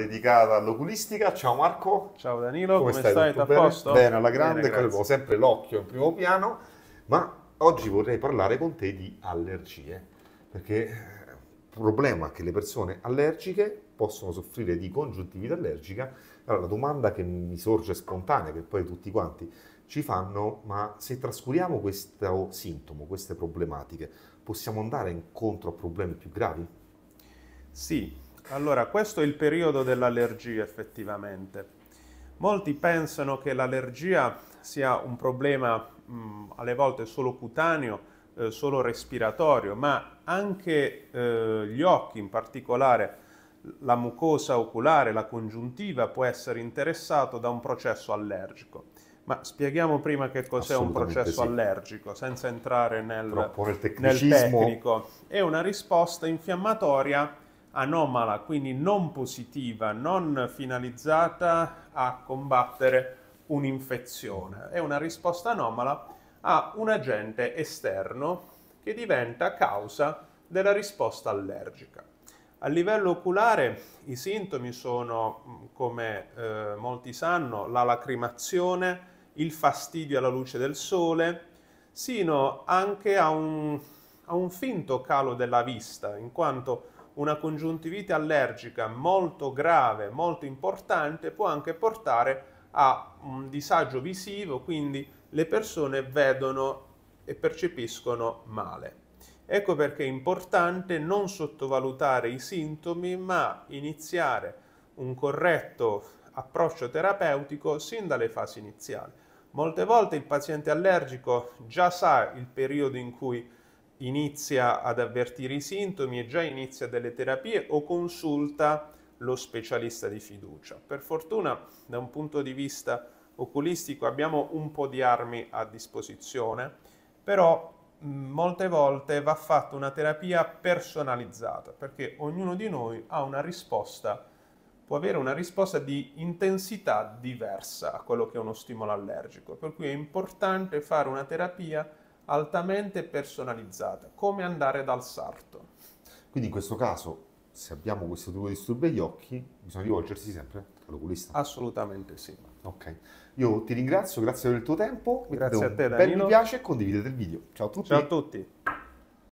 dedicata all'oculistica. Ciao Marco. Ciao Danilo, come, come stai? Tutto bene? bene? alla grande, avevo sempre l'occhio in primo piano, ma oggi vorrei parlare con te di allergie, perché eh, il problema è che le persone allergiche possono soffrire di congiuntività allergica. Allora la domanda che mi sorge spontanea, che poi tutti quanti ci fanno, ma se trascuriamo questo sintomo, queste problematiche, possiamo andare incontro a problemi più gravi? Sì, allora, questo è il periodo dell'allergia effettivamente. Molti pensano che l'allergia sia un problema mh, alle volte solo cutaneo, eh, solo respiratorio, ma anche eh, gli occhi in particolare, la mucosa oculare, la congiuntiva può essere interessato da un processo allergico. Ma spieghiamo prima che cos'è un processo sì. allergico, senza entrare nel, nel tecnico. È una risposta infiammatoria anomala, quindi non positiva, non finalizzata a combattere un'infezione. È una risposta anomala a un agente esterno che diventa causa della risposta allergica. A livello oculare i sintomi sono, mm, come eh, molti sanno, la lacrimazione, il fastidio alla luce del sole, sino anche a un, a un finto calo della vista, in quanto una congiuntivite allergica molto grave, molto importante, può anche portare a un disagio visivo, quindi le persone vedono e percepiscono male. Ecco perché è importante non sottovalutare i sintomi, ma iniziare un corretto approccio terapeutico sin dalle fasi iniziali. Molte volte il paziente allergico già sa il periodo in cui inizia ad avvertire i sintomi e già inizia delle terapie o consulta lo specialista di fiducia. Per fortuna, da un punto di vista oculistico, abbiamo un po' di armi a disposizione, però molte volte va fatta una terapia personalizzata, perché ognuno di noi ha una risposta, può avere una risposta di intensità diversa a quello che è uno stimolo allergico, per cui è importante fare una terapia altamente personalizzata, come andare dal sarto. Quindi in questo caso, se abbiamo questo tipo di disturbi agli occhi, bisogna rivolgersi sempre all'oculista. Assolutamente sì. Ok, io ti ringrazio, grazie per il tuo tempo. Grazie a te, Danilo. Bel mi piace e condividete il video. Ciao a tutti. Ciao a tutti.